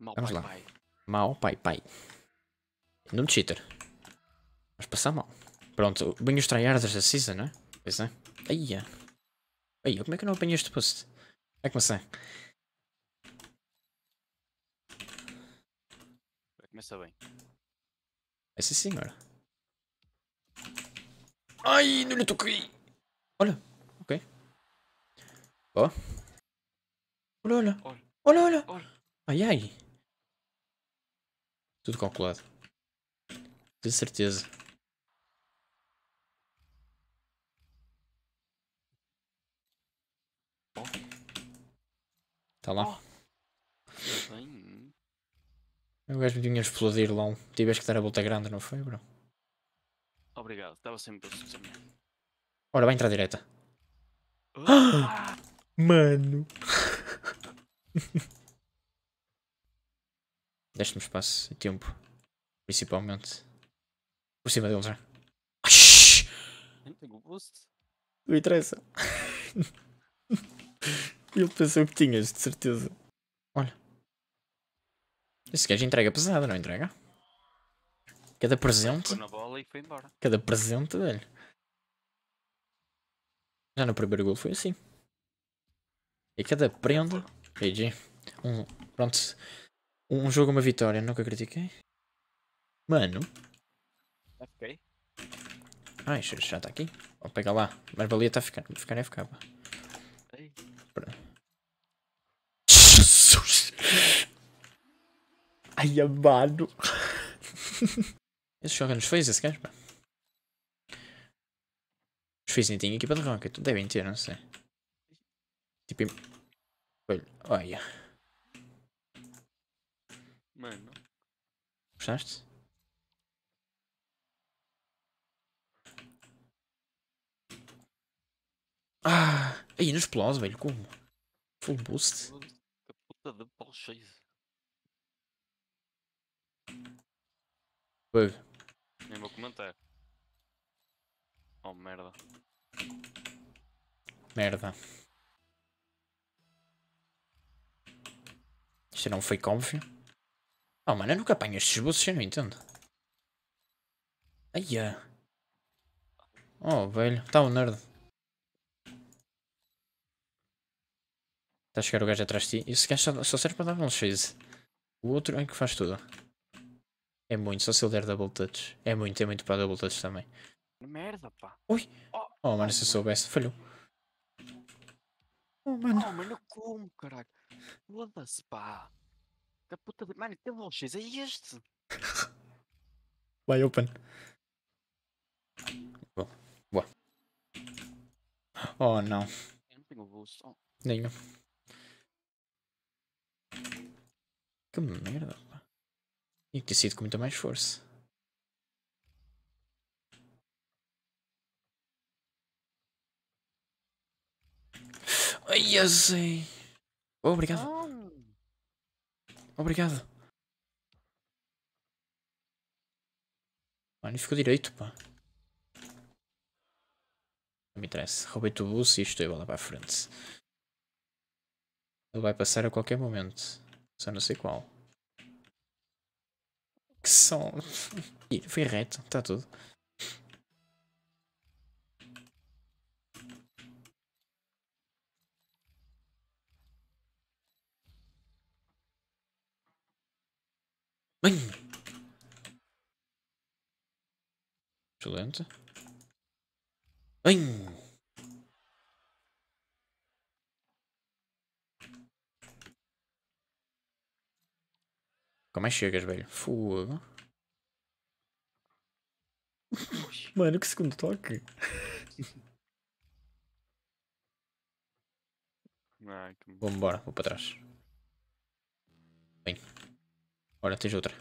Mal Vamos pai, lá. Pai. Mal pai pai. Nome de cheater. Vamos passar mal. Pronto, bem os tryhards da season, não é? Pois é. aí aí, como é que eu não apanhei este post? é comecei. Começa bem. É sim senhor. Ai, não lhe toquei. Olha, ok. Oh. Olha, olha. Olha, olha. olha. Ai, ai. Tudo calculado. De certeza. tá lá. eu Bem. Eu gajo tinha explodir lá. Tiveste que dar a volta grande, não foi, bro? Obrigado, estava sempre a Ora, vai entrar direita. Uh. Ah! Mano. Deste-me espaço e tempo. Principalmente. Por cima deles já. Né? Não interessa. Ele pensou que tinhas, de certeza. Olha. Esse gajo entrega pesada, não entrega? Cada presente. Cada presente, velho. Já no primeiro gol foi assim. E cada prenda. GG. Um, pronto. Um jogo, uma vitória, nunca critiquei. Mano. Ok. Ai, já está aqui. Vou pegar lá. Mas valia está a ficar. é ficar nem Jesus! Ai, amado! Esse jogo nos fez, esse gajo, pá. Os fiz nem tinha equipa de Rocket. Então Devem ter, não sei. Tipo. Olha. Mano. Gostaste? Ah! Aí nos explode, velho. Como? Full boost. Que puta de pau Bug. Nem vou comentar. Oh merda. Merda. Isto não foi confio Oh, mano, eu nunca apanho estes bolsos, eu não entendo. Aia. Oh, velho. Está um nerd. Está a chegar o gajo atrás de ti. Esse gajo só, só serve para dar um chase. O outro é que faz tudo. É muito, só se ele der double touch. É muito, é muito para double touch também. Merda, pá. Ui. Oh, oh mano, oh, se eu soubesse, falhou. Oh, mano. Oh, mano, como, caralho? Foda-se, pá. Da puta de. Mano, que LX é este? Vai, open. Boa. Boa. Oh não. Eu não tenho bolso. Oh. Nenhum. Que merda, pá. Tinha que ter sido com muito mais força. Ai, eu sei. Oh, obrigado. Obrigado. Mano, ficou direito, pá. Não me interessa. Roubei-te o bus e estou lá para a frente. Ele vai passar a qualquer momento. Só não sei qual. Que som. Foi reto, está tudo. Bem. Excelente. Bem. Como é que chegas, velho? Fogo. Mano, que segundo toque. Vamos embora, vou para trás. Bem. Olha, tens outra.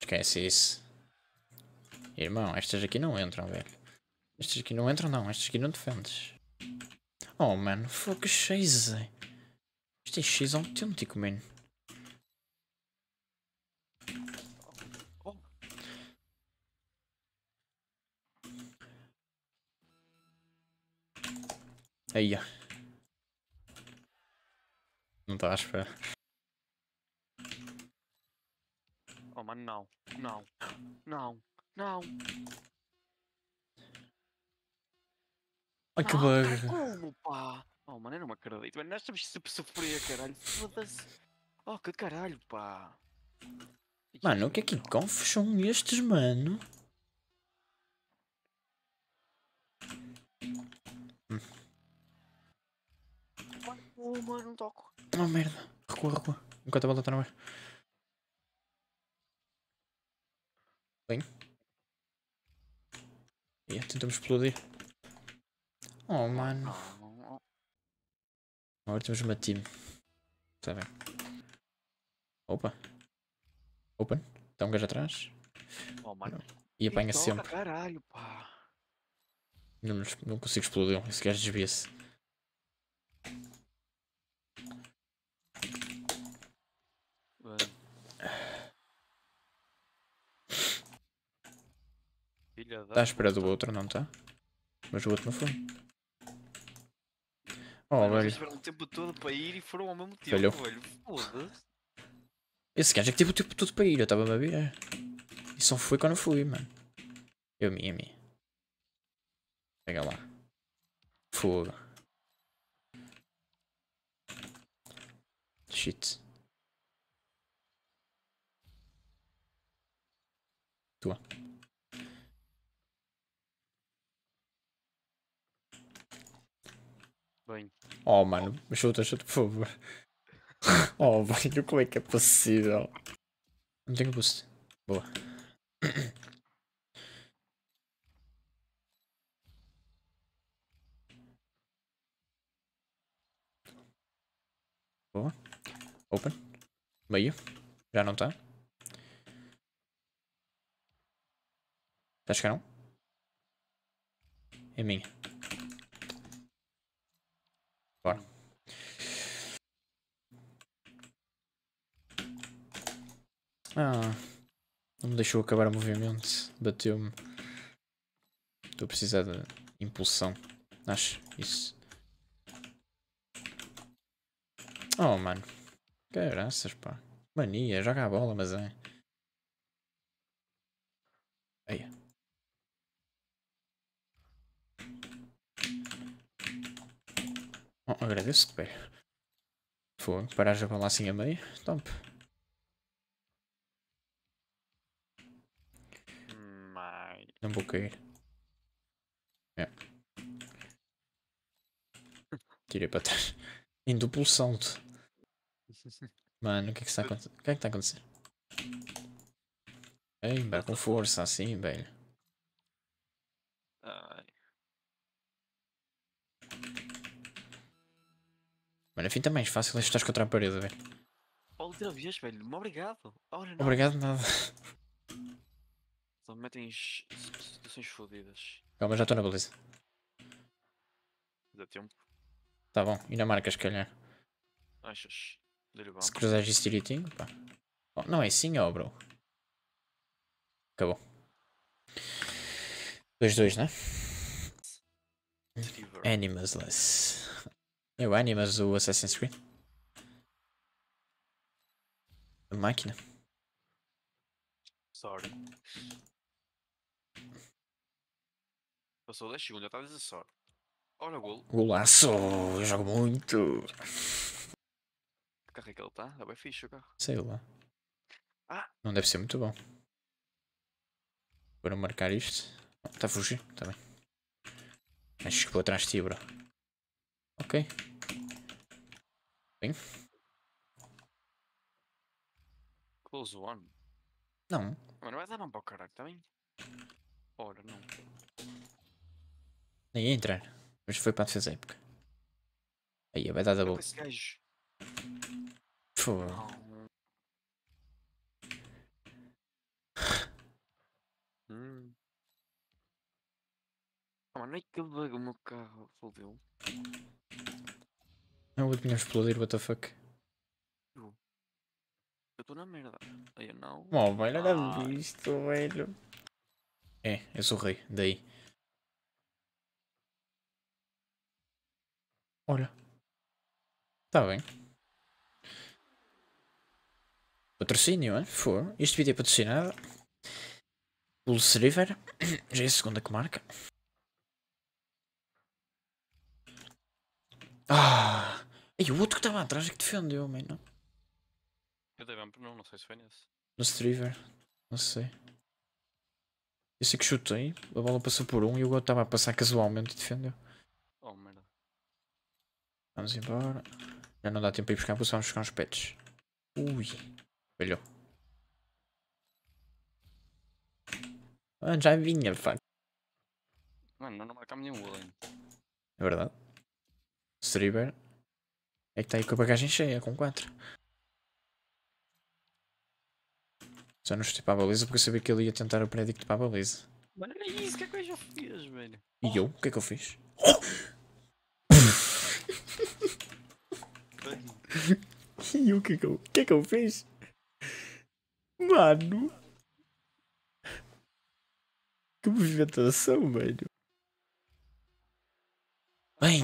Esquece isso. Irmão, estas aqui não entram, velho. Estas aqui não entram, não. Estas aqui não defendes. Oh, mano. Fogo, que X. É. Isto é X autêntico, mano. Aí, ó não estava tá à espera. Oh mano, não, não, não, não. Ai que ah, bug. Tá como pá? Oh mano, eu não me acredito. Mano, nós estamos sempre sofrer, caralho. Foda-se. Oh que caralho, pá. Mano, o que é que confusão estes, mano? Oh, mano, não toco. Oh merda. Recua, recua. Enquanto a bola está na mão. Bem. Yeah, é, tentamos explodir. Oh mano. Agora temos uma team. Está bem. Opa. Open. Está um gajo atrás. Oh mano. E apanha sempre. Caralho, pá. Não, não consigo explodir. Esse gajo desvia-se. Filha da. Está à espera do outro, não está? Mas o outro não foi. Oh, Mano, velho. Eles o tempo todo para ir e foram ao mesmo tempo, Falhou. velho. Foda-se. Esse gajo é que teve o tempo todo para ir, eu estava a beber. É. E só foi quando fui, mano. Eu me, eu Pega lá. Fogo. Shit. Tua. Bem. Oh, mano, chuta, chuta, por favor. oh, velho, como é que é possível? Não tenho boost. Boa. Boa. Open. Meio. Já não está. Acho que não. É minha. Ah, não me deixou acabar o movimento. Bateu-me. Estou a precisar de impulsão. Acho isso. Oh, mano. Caraças, pá. Mania, joga a bola, mas é. Aí. Oh, agradeço, pé. Fogo, parar a bola assim a meio. Tompe. Não vou É. Tirei para trás. Em duplo salto. Mano, o que é que está a acontecer? O que é que está a acontecer? Ei, vai com força, assim, velho. Mano, afim também é mais fácil estás contra a parede, velho. Outra vez, velho. Obrigado. obrigado nada. Só me metem em situações fodidas. Calma, já estou na baliza. Dá tempo. Tá bom, e na marcas, se calhar. Achas? Se cruzares isso direitinho, pá. Bom, oh, não é assim, ó, oh, bro. Acabou. 2-2, né? Deliver. Animusless. Eu, Animus do Assassin's Creed. A máquina. Sorry. Passou 10 segundos, já está a só. Olha o golo. Golaço, eu jogo muito. Que carro é que ele está? Está é bem fixe o carro. Sei lá. Ah. Não deve ser muito bom. Para marcar isto. Está a fugir, está bem. que vou atrás de ti, bro. Ok. Bem. Close one. Não. não vai dar mão para o caralho, está bem? Ora, não. Nem ia entrar. Mas foi para a defesa época. Aí, vai dar da boa. Fogo. Hum. mano, é que bug o meu carro fodeu. Não, ah, o tinha explodir, what the fuck. Eu estou na merda. Eu não. Oh, velho, olha ah. isto, velho. É, eu sou o rei, daí. Olha. Está bem. Patrocínio, hein? For. Este vídeo é patrocinado. Pulse River. Já é a segunda que marca. Ah! E o outro que estava atrás é que defendeu, mano. Eu dei bump, não, não sei se foi nesse. No River. Não sei. Eu sei que chutei, a bola passou por um e o outro estava a passar casualmente e defendeu. Vamos embora. Já não dá tempo para ir buscar, porque vamos buscar uns pets. Ui, melhor Mano, ah, já vinha, fuck. Mano, não marcamos nenhum Woolen. É verdade. Striber. É que está aí com a bagagem cheia, com 4. Só não chutei para a baliza porque eu sabia que ele ia tentar o prédito para a baliza. Mano, olha isso, o que é que eu já fiz, velho? E eu? O que é que eu fiz? Oh! e o que é que, eu, que é que eu fiz? Mano. Que movimentação, velho. Bem.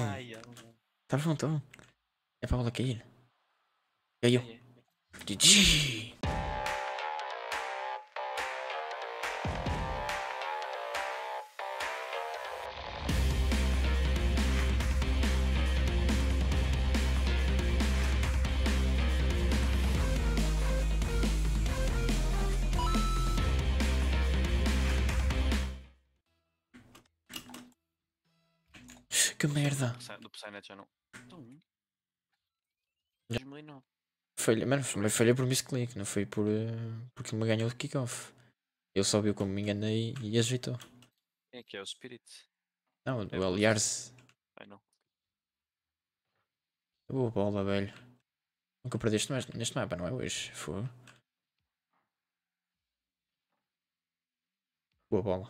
Tá prontão. É pra colocar ele. E aí, GG! Que merda. Do Psynet já não. Então. Já. Falha, mano, foi, falha por misclick, não foi por. Uh, porque ele me ganhou de kickoff. Ele só viu como me enganei e ajeitou. Quem é que é? O Spirit? Não, é o Eliarse. Ai não. É boa bola, velho. Nunca perdeste mais neste mapa, não é hoje? Foi. Boa bola.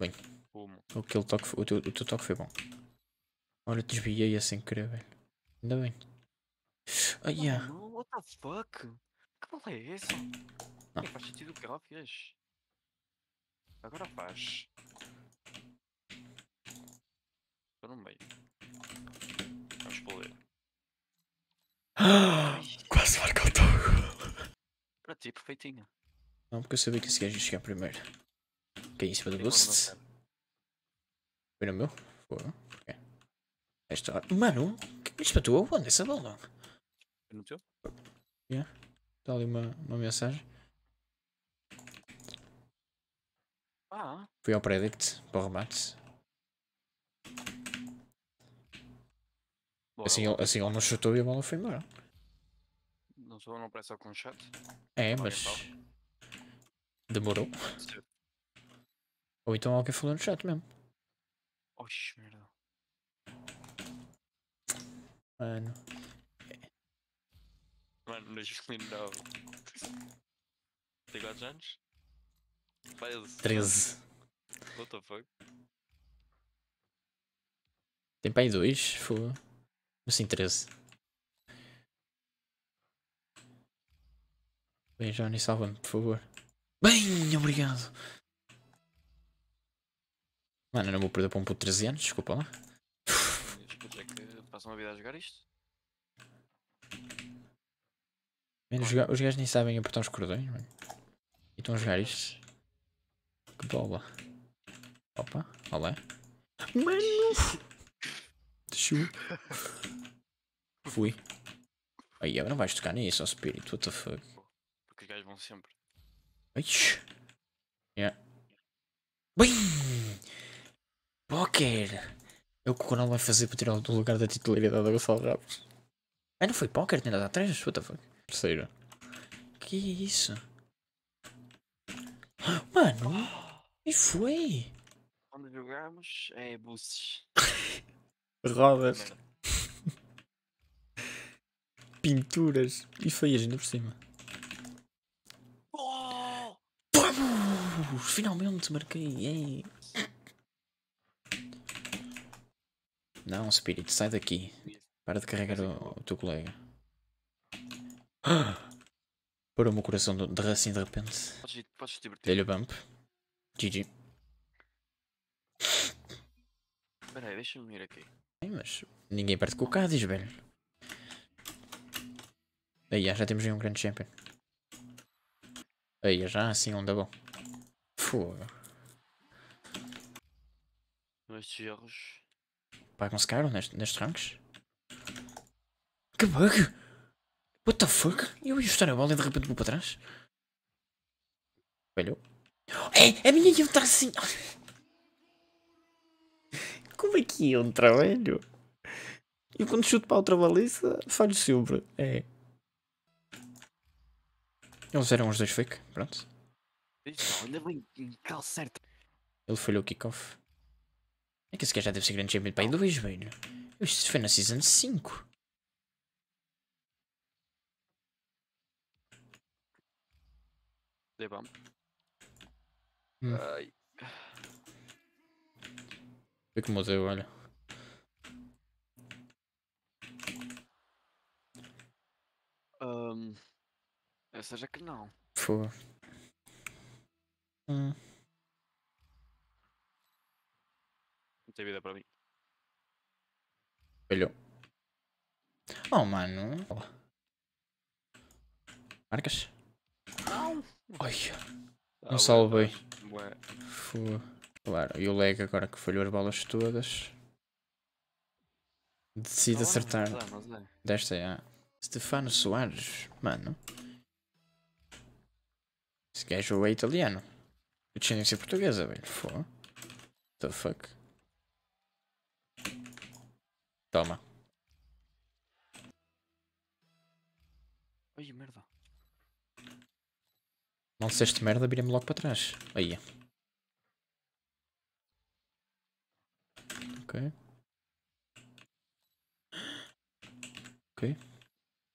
Bem. Como? O, teu toque, o, teu, o teu toque foi bom. Olha, desviei a sem querer, velho. Ainda bem. Oh, yeah. Mano, what the fuck? Que bola é essa? Não faz sentido o que ela fez. Agora faz. Estou no meio. Vamos poder. Quase marcou o togo. Para ti, perfeitinho. Não, porque eu sabia que esse gajo ia chegar primeiro. Caí é em cima do boost. Foi no meu? Foi. Okay. Esta... Mano, isto bateu aonde essa bola? No teu? Yeah. Está ali uma, uma mensagem. Ah. Fui ao predict para o remate. Boa, assim, ele, assim ele não chutou e a bola foi embora. Não sou, não parece com chat. É, mas. Demorou. Ou então alguém falou no chat mesmo. Oxe, merda. Mano. Mano, não diz não. Tem quantos anos? 13. 13. What the fuck? Tem pai 2? Foda. Assim, 13. Bem, Johnny, salva-me, por favor. Bem, obrigado. Mano, não vou perder para um puto 13 anos, desculpa lá passam a vida a jogar isto. Man, os, os gajos nem sabem apertar os cordões, mano. E estão a jogar isto. Que bola. Opa, olé. Mano! Deixou. Fui. Aí, agora não vais tocar nem isso ao espírito, what the fuck. Porque os gajos vão sempre. Ixi. Yeah. Bem! Poker! É o que o Ronaldo vai fazer para tirar o lugar da titularidade da Gonçalo Ramos. Ah, não foi póquer, dado a três What the fuck? Terceiro. Que é isso? Mano! E foi? Quando jogamos é buses. Rodas. Pinturas. E feias ainda por cima. Oh! Vamos! Finalmente marquei! Não, espírito, sai daqui. Para de carregar o, o teu colega. Para o meu coração de, assim de repente. Podes divertir. Dei-lhe o bump. GG. Espera aí, deixa-me ir aqui. mas ninguém perde com o Cádiz, velho. Aí já temos aí um grande champion. Aí já assim onda bom. Fogo. Estes erros Pagam-se caro neste, nestes ranks? Que bug! What the fuck? Eu ia chutar a bola e de repente vou para trás? Falhou. É, a minha ia estar assim! Como é que é um trabalho? e quando chuto para outra baliza, falho sempre. É. Eles eram os dois fake, pronto. Olha bem, certo. Ele falhou o kickoff. É que esse gajo já deve ser grande champion para aí 2, velho. Isto foi na Season 5. Dei bom. Hum. Ai. Foi que museu, olha. Um, essa já que não. Foi. Hum. tem vida para mim. Olhou. Oh, mano. Marcas? Tá não. Olha. Não salvei. Tá Fua. Claro, e o lag agora que falhou as balas todas. Decide acertar. Desta é a Stefano Soares. Mano. Esse gajo é italiano. De descendência portuguesa, velho. Fua. What the fuck? Toma. Ai, merda. Não disseste merda, vira me logo para trás. Aí. Ok. Ok.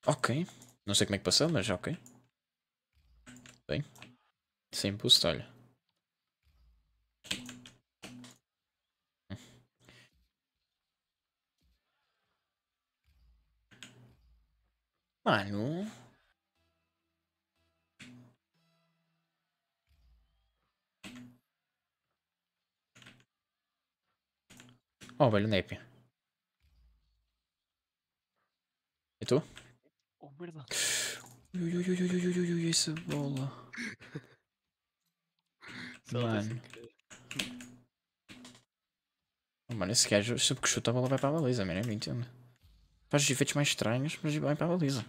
Ok. Não sei como é que passou, mas ok. Bem. Sem impulso, olha. Mano. Ah, Ó, oh, velho Nepia. E tu? Oh, merda. Ui, ui, ui, ui, ui, ui, ui, essa é bola. mano. Oh, mano, esse gajo sempre que chuta a bola vai para a baliza, mano. Eu não entendo. Faz os efeitos mais estranhos, mas vai para a baliza.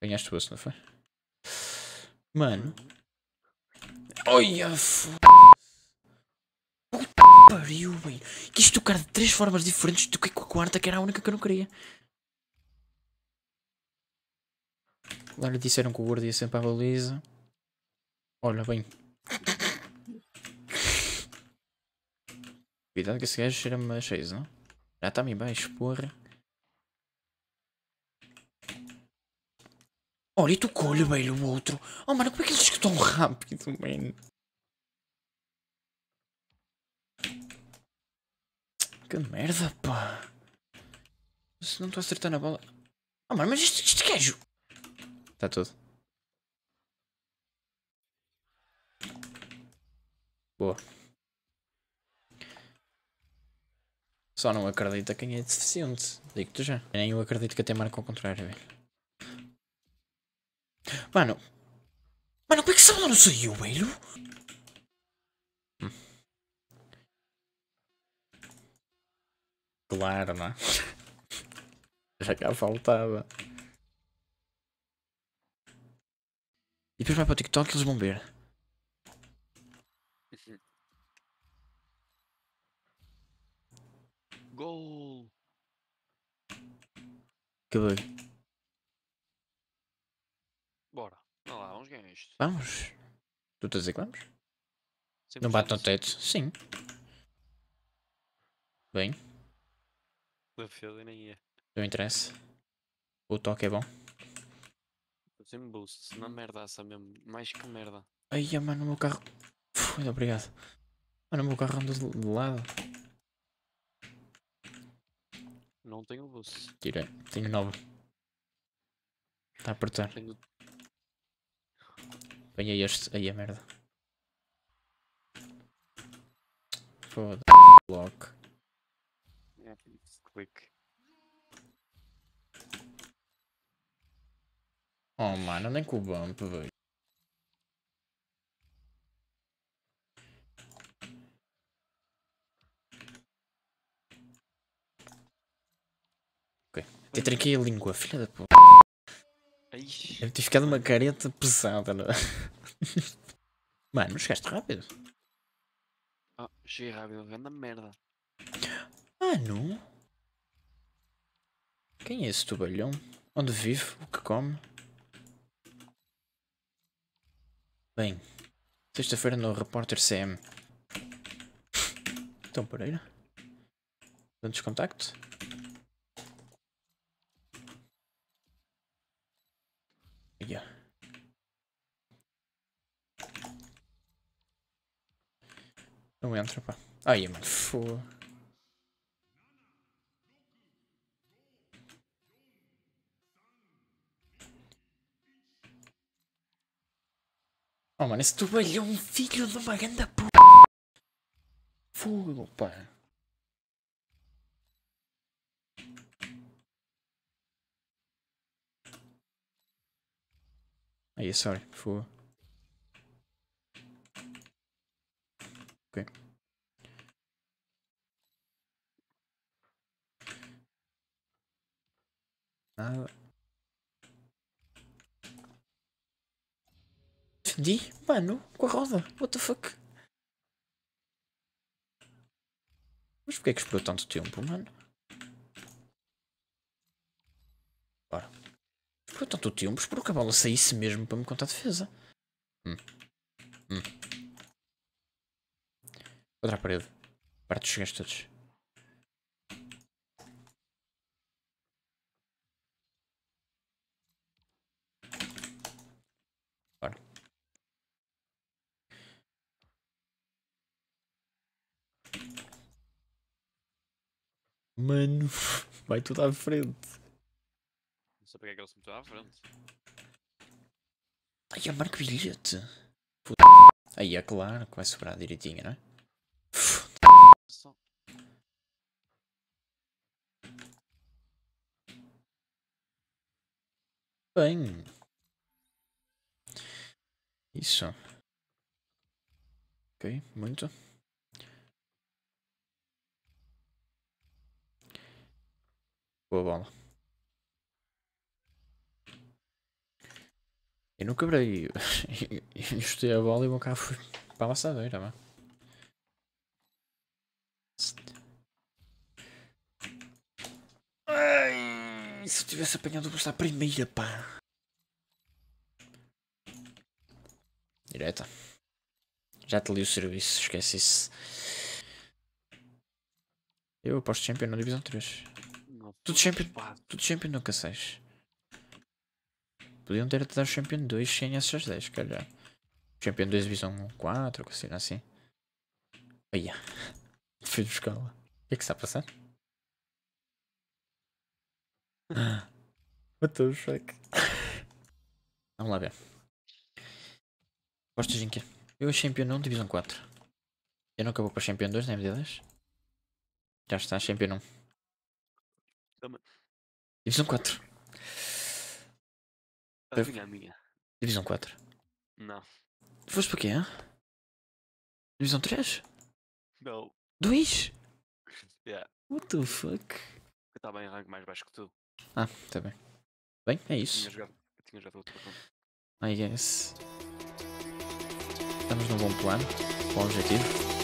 Ganhaste o não foi? Mano. Olha f... Puta pariu, velho. Quis tocar de três formas diferentes do que com a quarta, que era a única que eu não queria. Lá lhe disseram que o gordo ia sempre a baliza. Olha, bem. Cuidado que esse gajo cheira-me a cheio, não? Já está-me embaixo, porra. Olha, e tu colhe, velho, o outro. Oh, mano, como é que eles estão tão rápido, mano? Que merda, pá. Se não estou a acertar na bola... Oh, mano, mas isto, este queijo... Está tudo. Boa. Só não acredita quem é deficiente. Digo-te já. nem eu acredito que até marca ao contrário, velho. Mano. Mano, como é que essa bola não saiu, velho? Hum. Claro, né? Já cá faltava. E depois vai para o TikTok e eles vão ver. Gol! Que bug. isto. Vamos? Tu estás a dizer que vamos? Não bate no assim. teto? Sim. Bem. nem ia. É. Não interessa. O toque é bom. Sem boost, na essa mesmo. Mais que merda. Ai, mano, o meu carro. muito obrigado. Mano, o meu carro anda de lado. Não tenho boost. Tirei, tenho 9. Está a apertar. Tenho, Apanhei este. Aí a merda. Foda-se. Block. É, click. Oh mano, nem com o bump, velho. Ok. Até tranquei a língua, filha da puta. Deve ter ficado uma careta pesada, não é? Mano, chegaste rápido. Oh, cheguei rápido, grande merda. Mano. Ah, Quem é esse tubalhão? Onde vive? O que come? Bem, sexta-feira no Repórter CM. Então, Pereira. Dando-nos contacto? Não entra, pá. Aí, mano, foda. Oh, mano, esse tubalhão, é filho de uma grande puta. Fogo, pá. Aí, sorry, fogo. Ok. Ah. Nada. Fedi? Mano, com a roda. What the fuck? Mas porquê é que esperou tanto tempo, mano? Bora. Esperou tanto tempo, esperou que a bola saísse mesmo para me contar a defesa. Hum. Hum. Outra parede. Parte dos gajos todos. Bora. Mano, vai tudo à frente. Não sei porque é que ele se meteu à frente. Ai, a é marca bilhete. Aí é claro que vai sobrar direitinho, não é? bem. Isso. Ok, muito. Boa bola. Eu não quebrei. Eu chutei a bola e o meu carro foi para a amassadeira, mano. E se eu tivesse apanhado o bus na primeira, pá. Direta. Já te li o serviço, esquece isso. Eu aposto champion na divisão 3. tudo champion, tudo champion nunca 6. Podiam ter até dar champion 2 sem essas 10, calhar. Champion 2 divisão 4, coisa assim. Olha. Fui buscar lá. O que é que está a passar? What the fuck? Vamos lá ver. Apostas em quê? Eu Champion 1, Divisão 4. Eu não acabou para Champion 2 nem MD10? Já está, Champion 1. Toma. Divisão 4. A minha, a minha. Divisão 4. Não. Foste para quê? Hein? Divisão 3? Não. 2? Yeah. What the fuck? Eu estava em rango mais baixo que tu. Ah, tá bem. Bem, é isso. Tinha jogado, tinha jogado outro botão. I guess. Estamos num bom plano, bom objetivo.